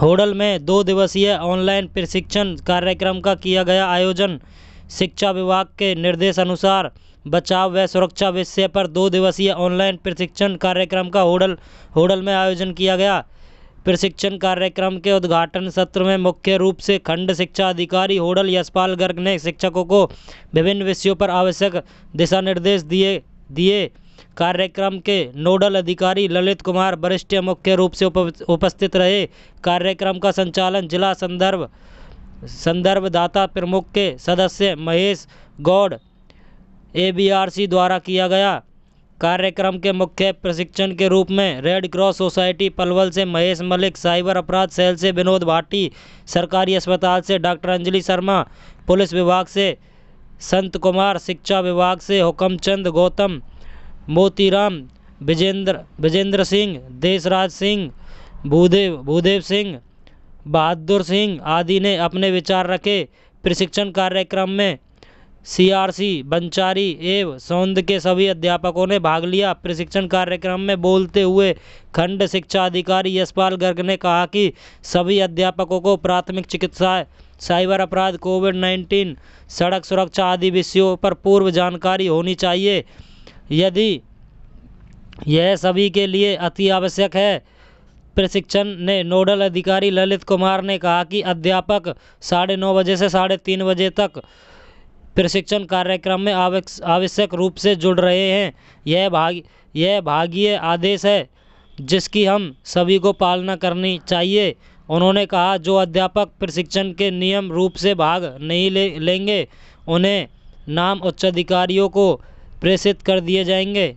होडल में दो दिवसीय ऑनलाइन प्रशिक्षण कार्यक्रम का किया गया आयोजन शिक्षा विभाग के निर्देश अनुसार बचाव व सुरक्षा विषय पर दो दिवसीय ऑनलाइन प्रशिक्षण कार्यक्रम का होडल होडल में आयोजन किया गया प्रशिक्षण कार्यक्रम के उद्घाटन सत्र में मुख्य रूप से खंड शिक्षा अधिकारी होडल यशपाल गर्ग ने शिक्षकों को विभिन्न विषयों पर आवश्यक दिशा निर्देश दिए दिए कार्यक्रम के नोडल अधिकारी ललित कुमार वरिष्ठ मुख्य रूप से उपस्थित रहे कार्यक्रम का संचालन जिला संदर्भ संदर्भदाता प्रमुख के सदस्य महेश गौड़ ए द्वारा किया गया कार्यक्रम के मुख्य प्रशिक्षण के रूप में रेड क्रॉस सोसाइटी पलवल से महेश मलिक साइबर अपराध सेल से विनोद भाटी सरकारी अस्पताल से डॉक्टर अंजलि शर्मा पुलिस विभाग से संत कुमार शिक्षा विभाग से हुकमचंद गौतम मोतीराम विजेंद्र विजेंद्र सिंह देशराज सिंह भूदेव भूदेव सिंह बहादुर सिंह आदि ने अपने विचार रखे प्रशिक्षण कार्यक्रम में सीआरसी बंचारी एवं सौंद के सभी अध्यापकों ने भाग लिया प्रशिक्षण कार्यक्रम में बोलते हुए खंड शिक्षा अधिकारी यशपाल गर्ग ने कहा कि सभी अध्यापकों को प्राथमिक चिकित्सा साइबर अपराध कोविड 19 सड़क सुरक्षा आदि विषयों पर पूर्व जानकारी होनी चाहिए यदि यह सभी के लिए अति आवश्यक है प्रशिक्षण ने नोडल अधिकारी ललित कुमार ने कहा कि अध्यापक साढ़े नौ बजे से साढ़े तीन बजे तक प्रशिक्षण कार्यक्रम में आवश्यक रूप से जुड़ रहे हैं यह भाग यह भागीय आदेश है जिसकी हम सभी को पालना करनी चाहिए उन्होंने कहा जो अध्यापक प्रशिक्षण के नियम रूप से भाग नहीं ले लेंगे उन्हें नाम उच्चाधिकारियों को प्रेषित कर दिए जाएंगे